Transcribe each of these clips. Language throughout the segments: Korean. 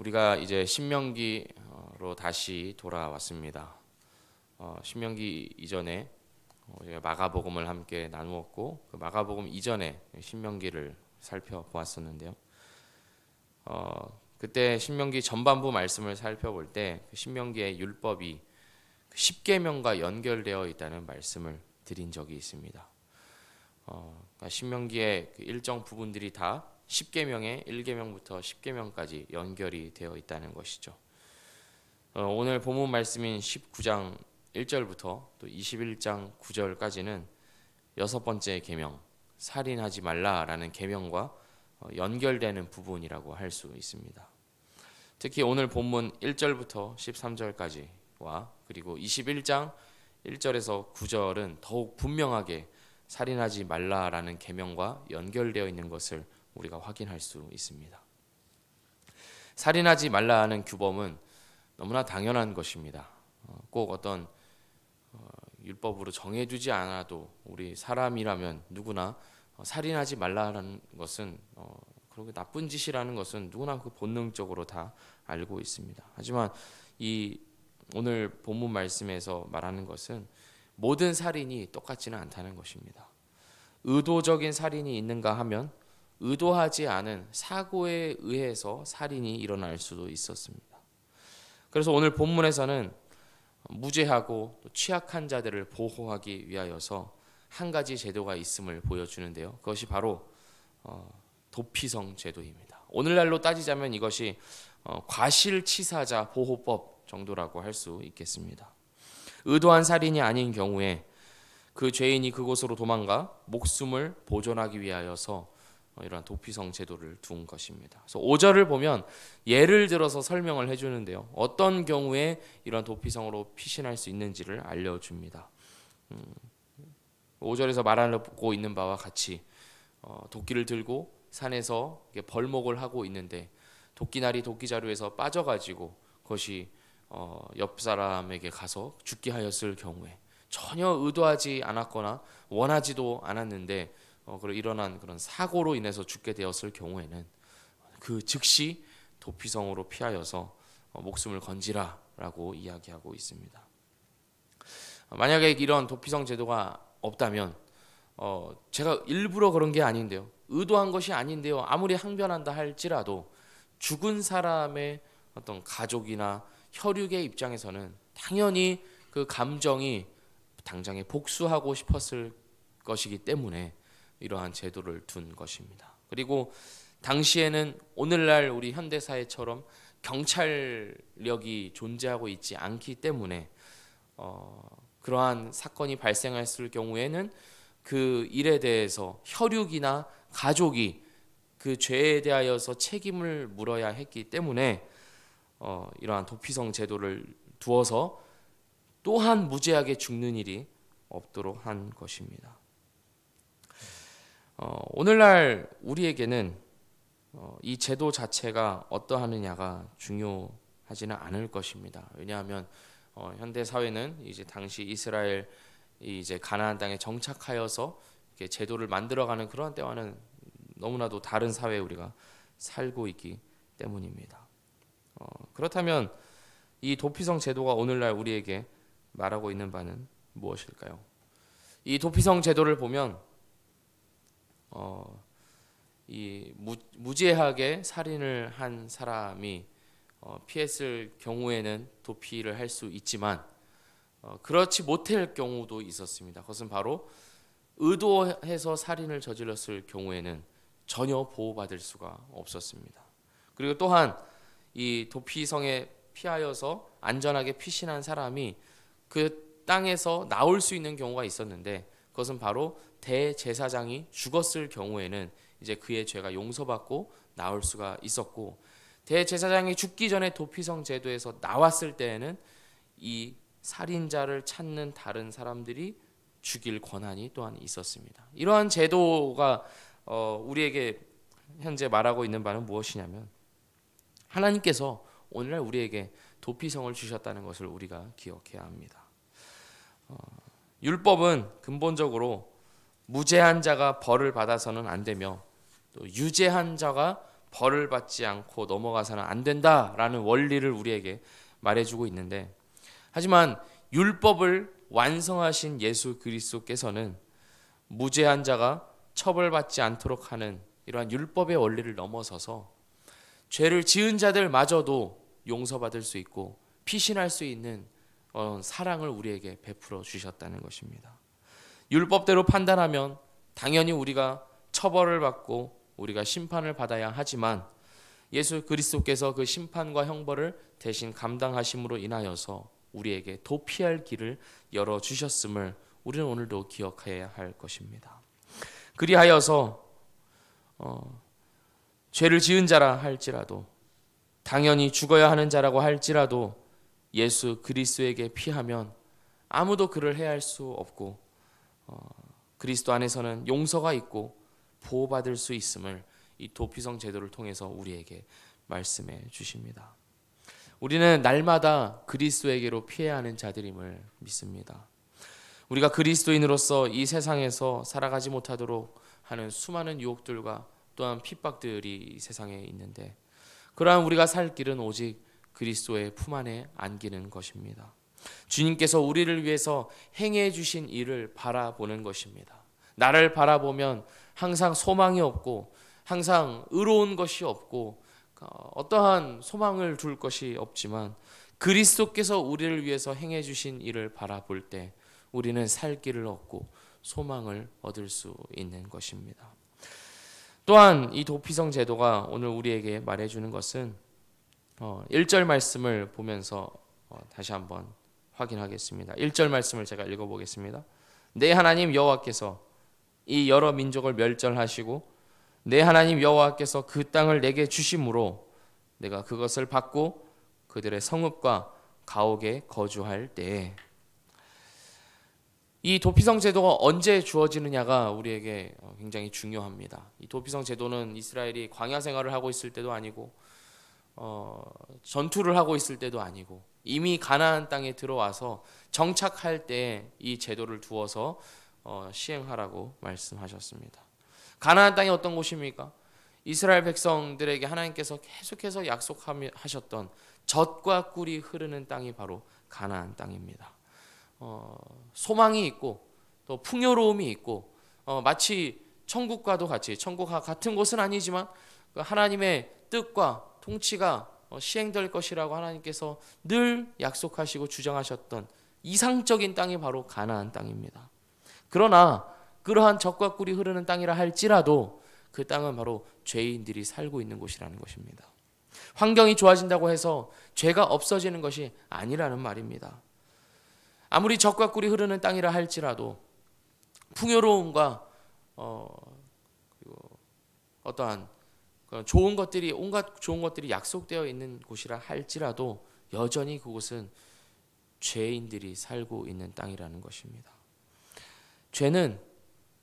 우리가 이제 신명기로 다시 돌아왔습니다. 어, 신명기 이전에 어, 마가복음을 함께 나누었고 그 마가복음 이전에 신명기를 살펴보았었는데요. 어, 그때 신명기 전반부 말씀을 살펴볼 때 그 신명기의 율법이 그 십계명과 연결되어 있다는 말씀을 드린 적이 있습니다. 어, 그러니까 신명기의 그 일정 부분들이 다1 0계명에 1계명부터 10계명까지 연결이 되어 있다는 것이죠. 어, 오늘 본문 말씀인 19장 1절부터 또 21장 9절까지는 여섯 번째 계명 살인하지 말라라는 계명과 어, 연결되는 부분이라고 할 수 있습니다. 특히 오늘 본문 1절부터 13절까지와 그리고 21장 1절에서 9절은 더욱 분명하게 살인하지 말라라는 계명과 연결되어 있는 것을 우리가 확인할 수 있습니다. 살인하지 말라 하는 규범은 너무나 당연한 것입니다. 어, 꼭 어떤 어, 율법으로 정해주지 않아도 우리 사람이라면 누구나 어, 살인하지 말라는 것은 그렇게 나쁜 짓이라는 것은 누구나 그 본능적으로 다 알고 있습니다. 하지만 이 오늘 본문 말씀에서 말하는 것은 모든 살인이 똑같지는 않다는 것입니다. 의도적인 살인이 있는가 하면 의도하지 않은 사고에 의해서 살인이 일어날 수도 있었습니다. 그래서 오늘 본문에서는 무죄하고 취약한 자들을 보호하기 위하여서 한 가지 제도가 있음을 보여주는데요. 그것이 바로 어, 도피성 제도입니다. 오늘날로 따지자면 이것이 어, 과실치사자 보호법 정도라고 할 수 있겠습니다. 의도한 살인이 아닌 경우에 그 죄인이 그곳으로 도망가 목숨을 보존하기 위하여서 어, 이러한 도피성 제도를 둔 것입니다. 그래서 5절을 보면 예를 들어서 설명을 해주는데요. 어떤 경우에 이러한 도피성으로 피신할 수 있는지를 알려줍니다. 5절에서 음, 말하고 있는 바와 같이 어, 도끼를 들고 산에서 벌목을 하고 있는데 도끼날이 도끼자루에서 빠져가지고 그것이 어, 옆 사람에게 가서 죽게 하였을 경우에 전혀 의도하지 않았거나 원하지도 않았는데 어, 그리고 일어난 그런 사고로 인해서 죽게 되었을 경우에는 그 즉시 도피성으로 피하여서 어, 목숨을 건지라라고 이야기하고 있습니다. 어, 만약에 이런 도피성 제도가 없다면 어, 제가 일부러 그런 게 아닌데요. 의도한 것이 아닌데요. 아무리 항변한다 할지라도 죽은 사람의 어떤 가족이나 혈육의 입장에서는 당연히 그 감정이 당장에 복수하고 싶었을 것이기 때문에 이러한 제도를 둔 것입니다. 그리고 당시에는 오늘날 우리 현대 사회처럼 경찰력이 존재하고 있지 않기 때문에 어, 그러한 사건이 발생했을 경우에는 그 일에 대해서 혈육이나 가족이 그 죄에 대하여서 책임을 물어야 했기 때문에 어, 이러한 도피성 제도를 두어서 또한 무죄하게 죽는 일이 없도록 한 것입니다. 어, 오늘날 우리에게는 어, 이 제도 자체가 어떠하느냐가 중요하지는 않을 것입니다. 왜냐하면 어, 현대 사회는 이제 당시 이스라엘 이제 가나안 땅에 정착하여서 제도를 만들어가는 그러 때와는 너무나도 다른 사회에 우리가 살고 있기 때문입니다. 어, 그렇다면 이 도피성 제도가 오늘날 우리에게 말하고 있는 바는 무엇일까요? 이 도피성 제도를 보면 어, 이 무, 죄하게 살인을 한 사람이 어, 피했을 경우에는 도피를 할 수 있지만 어, 그렇지 못할 경우도 있었습니다. 그것은 바로 의도해서 살인을 저질렀을 경우에는 전혀 보호받을 수가 없었습니다. 그리고 또한 이 도피성에 피하여서 안전하게 피신한 사람이 그 땅에서 나올 수 있는 경우가 있었는데 그것은 바로 대제사장이 죽었을 경우에는 이제 그의 죄가 용서받고 나올 수가 있었고 대제사장이 죽기 전에 도피성 제도에서 나왔을 때에는 이 살인자를 찾는 다른 사람들이 죽일 권한이 또한 있었습니다. 이러한 제도가 어, 우리에게 현재 말하고 있는 바는 무엇이냐면 하나님께서 오늘날 우리에게 도피성을 주셨다는 것을 우리가 기억해야 합니다. 어, 율법은 근본적으로 무죄한 자가 벌을 받아서는 안 되며 또 유죄한 자가 벌을 받지 않고 넘어가서는 안 된다라는 원리를 우리에게 말해주고 있는데 하지만 율법을 완성하신 예수 그리스도께서는 무죄한 자가 처벌받지 않도록 하는 이러한 율법의 원리를 넘어서서 죄를 지은 자들마저도 용서받을 수 있고 피신할 수 있는 사랑을 우리에게 베풀어 주셨다는 것입니다. 율법대로 판단하면 당연히 우리가 처벌을 받고 우리가 심판을 받아야 하지만 예수 그리스도께서 그 심판과 형벌을 대신 감당하심으로 인하여서 우리에게 도피할 길을 열어 주셨음을 우리는 오늘도 기억해야 할 것입니다. 그리하여서 어, 죄를 지은 자라 할지라도 당연히 죽어야 하는 자라고 할지라도 예수 그리스도에게 피하면 아무도 그를 해할 수 없고 어, 그리스도 안에서는 용서가 있고 보호받을 수 있음을 이 도피성 제도를 통해서 우리에게 말씀해 주십니다. 우리는 날마다 그리스도에게로 피해야 하는 자들임을 믿습니다. 우리가 그리스도인으로서 이 세상에서 살아가지 못하도록 하는 수많은 유혹들과 또한 핍박들이 세상에 있는데 그러한 우리가 살 길은 오직 그리스도의 품 안에 안기는 것입니다. 주님께서 우리를 위해서 행해 주신 일을 바라보는 것입니다. 나를 바라보면 항상 소망이 없고 항상 의로운 것이 없고 어, 어떠한 소망을 둘 것이 없지만 그리스도께서 우리를 위해서 행해 주신 일을 바라볼 때 우리는 살 길을 얻고 소망을 얻을 수 있는 것입니다. 또한 이 도피성 제도가 오늘 우리에게 말해 주는 것은 1절 어, 말씀을 보면서 어, 다시 한번 확인하겠습니다. 1절 말씀을 제가 읽어보겠습니다. 내 네, 하나님 여호와께서 이 여러 민족을 멸절하시고 내 네, 하나님 여호와께서 그 땅을 내게 주심으로 내가 그것을 받고 그들의 성읍과 가옥에 거주할 때에 이 도피성 제도가 언제 주어지느냐가 우리에게 어, 굉장히 중요합니다. 이 도피성 제도는 이스라엘이 광야 생활을 하고 있을 때도 아니고 어, 전투를 하고 있을 때도 아니고 이미 가나안 땅에 들어와서 정착할 때 이 제도를 두어서 어, 시행하라고 말씀하셨습니다. 가나안 땅이 어떤 곳입니까? 이스라엘 백성들에게 하나님께서 계속해서 약속하셨던 젖과 꿀이 흐르는 땅이 바로 가나안 땅입니다. 어, 소망이 있고 또 풍요로움이 있고 어, 마치 천국과도 같이 천국과 같은 곳은 아니지만 그 하나님의 뜻과 통치가 어, 시행될 것이라고 하나님께서 늘 약속하시고 주장하셨던 이상적인 땅이 바로 가나안 땅입니다. 그러나 그러한 적과 꿀이 흐르는 땅이라 할지라도 그 땅은 바로 죄인들이 살고 있는 곳이라는 것입니다. 환경이 좋아진다고 해서 죄가 없어지는 것이 아니라는 말입니다. 아무리 적과 꿀이 흐르는 땅이라 할지라도 풍요로움과 어, 어떠한 그러니까 좋은 것들이 온갖 좋은 것들이 약속되어 있는 곳이라 할지라도 여전히 그곳은 죄인들이 살고 있는 땅이라는 것입니다. 죄는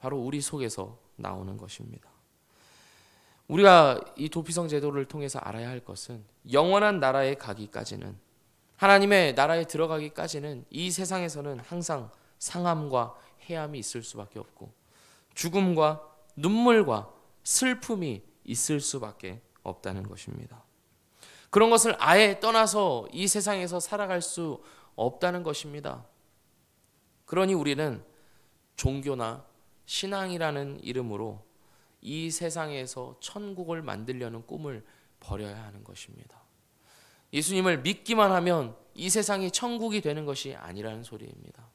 바로 우리 속에서 나오는 것입니다. 우리가 이 도피성 제도를 통해서 알아야 할 것은 영원한 나라에 가기까지는 하나님의 나라에 들어가기까지는 이 세상에서는 항상 상함과 해함이 있을 수밖에 없고 죽음과 눈물과 슬픔이 있을 수밖에 없다는 것입니다. 그런 것을 아예 떠나서 이 세상에서 살아갈 수 없다는 것입니다. 그러니 우리는 종교나 신앙이라는 이름으로 이 세상에서 천국을 만들려는 꿈을 버려야 하는 것입니다. 예수님을 믿기만 하면 이 세상이 천국이 되는 것이 아니라는 소리입니다.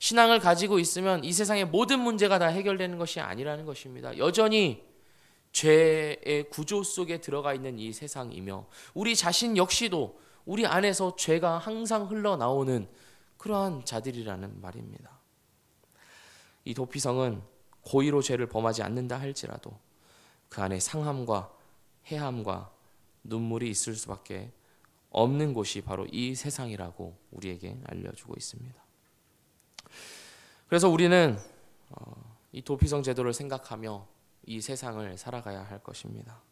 신앙을 가지고 있으면 이 세상의 모든 문제가 다 해결되는 것이 아니라는 것입니다. 여전히 죄의 구조 속에 들어가 있는 이 세상이며 우리 자신 역시도 우리 안에서 죄가 항상 흘러나오는 그러한 자들이라는 말입니다. 이 도피성은 고의로 죄를 범하지 않는다 할지라도 그 안에 상함과 해함과 눈물이 있을 수밖에 없는 곳이 바로 이 세상이라고 우리에게 알려주고 있습니다. 그래서 우리는 어, 이 도피성 제도를 생각하며 이 세상을 살아가야 할 것입니다.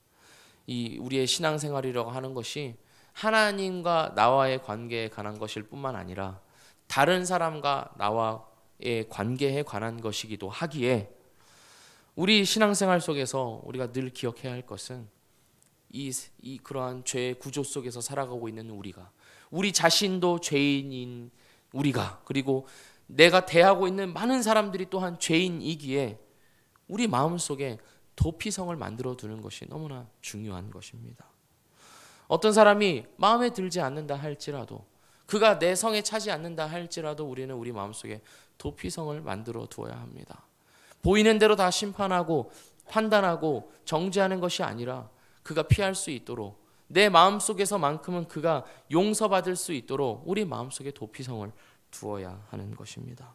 이 우리의 신앙생활이라고 하는 것이 하나님과 나와의 관계에 관한 것일 뿐만 아니라 다른 사람과 나와의 관계에 관한 것이기도 하기에 우리 신앙생활 속에서 우리가 늘 기억해야 할 것은 이, 이 그러한 죄의 구조 속에서 살아가고 있는 우리가 우리 자신도 죄인인 우리가 그리고 내가 대하고 있는 많은 사람들이 또한 죄인이기에 우리 마음속에 도피성을 만들어 두는 것이 너무나 중요한 것입니다. 어떤 사람이 마음에 들지 않는다 할지라도 그가 내 성에 차지 않는다 할지라도 우리는 우리 마음속에 도피성을 만들어 두어야 합니다. 보이는 대로 다 심판하고 판단하고 정죄하는 것이 아니라 그가 피할 수 있도록 내 마음속에서만큼은 그가 용서받을 수 있도록 우리 마음속에 도피성을 두어야 하는 것입니다.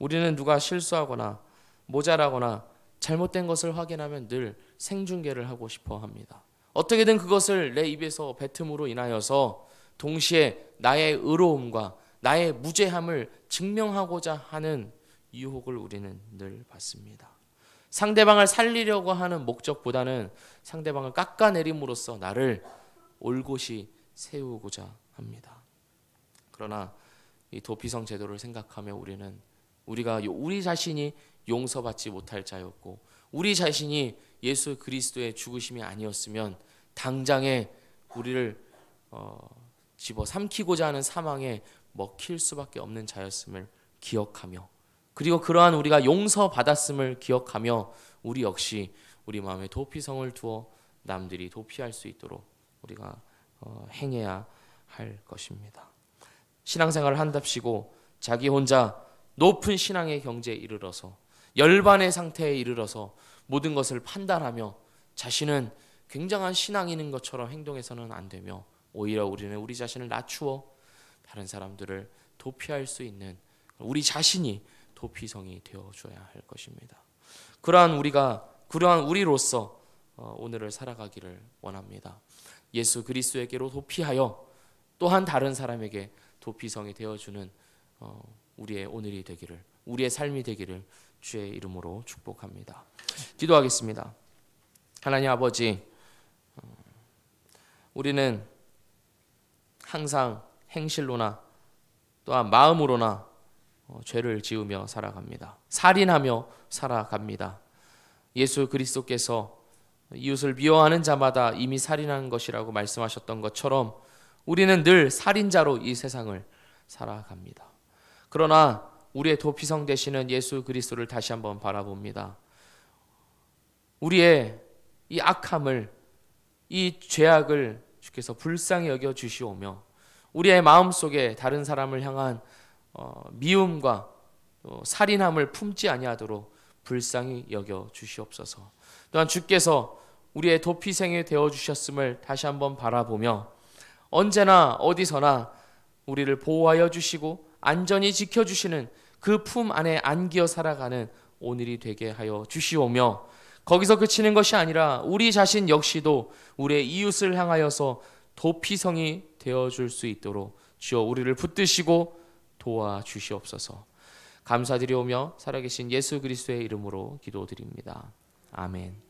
우리는 누가 실수하거나 모자라거나 잘못된 것을 확인하면 늘 생중계를 하고 싶어 합니다. 어떻게든 그것을 내 입에서 뱉음으로 인하여서 동시에 나의 의로움과 나의 무죄함을 증명하고자 하는 유혹을 우리는 늘 받습니다. 상대방을 살리려고 하는 목적보다는 상대방을 깎아내림으로써 나를 올곧이 세우고자 합니다. 그러나 이 도피성 제도를 생각하며 우리는 우리가 우리 자신이 용서받지 못할 자였고 우리 자신이 예수 그리스도의 죽으심이 아니었으면 당장에 우리를 어, 집어 삼키고자 하는 사망에 먹힐 수밖에 없는 자였음을 기억하며 그리고 그러한 우리가 용서받았음을 기억하며 우리 역시 우리 마음에 도피성을 두어 남들이 도피할 수 있도록 우리가 어, 행해야 할 것입니다. 신앙생활을 한답시고 자기 혼자 높은 신앙의 경지에 이르러서 열반의 상태에 이르러서 모든 것을 판단하며 자신은 굉장한 신앙인인 것처럼 행동해서는 안 되며 오히려 우리는 우리 자신을 낮추어 다른 사람들을 도피할 수 있는 우리 자신이 도피성이 되어 줘야 할 것입니다. 그러한 우리가 그러한 우리로서 어, 오늘을 살아가기를 원합니다. 예수 그리스도에게로 도피하여 또한 다른 사람에게 도피성이 되어 주는 어, 우리의 오늘이 되기를 우리의 삶이 되기를 주의 이름으로 축복합니다. 기도하겠습니다. 하나님 아버지, 음, 우리는 항상 행실로나 또한 마음으로나 어, 죄를 지으며 살아갑니다. 살인하며 살아갑니다. 예수 그리스도께서 이웃을 미워하는 자마다 이미 살인한 것이라고 말씀하셨던 것처럼 우리는 늘 살인자로 이 세상을 살아갑니다. 그러나 우리의 도피성 되시는 예수 그리스도를 다시 한번 바라봅니다. 우리의 이 악함을 이 죄악을 주께서 불쌍히 여겨 주시오며 우리의 마음 속에 다른 사람을 향한 어, 미움과 어, 살인함을 품지 아니하도록 불쌍히 여겨 주시옵소서. 또한 주께서 우리의 도피생이 되어 주셨음을 다시 한번 바라보며 언제나 어디서나 우리를 보호하여 주시고 안전히 지켜 주시는 그품 안에 안기어 살아가는 오늘이 되게 하여 주시오며 거기서 그치는 것이 아니라 우리 자신 역시도 우리의 이웃을 향하여서 도피성이 되어 줄 수 있도록 주여 우리를 붙드시고 도와 주시옵소서. 감사드리오며 살아계신 예수 그리스도의 이름으로 기도드립니다. 아멘.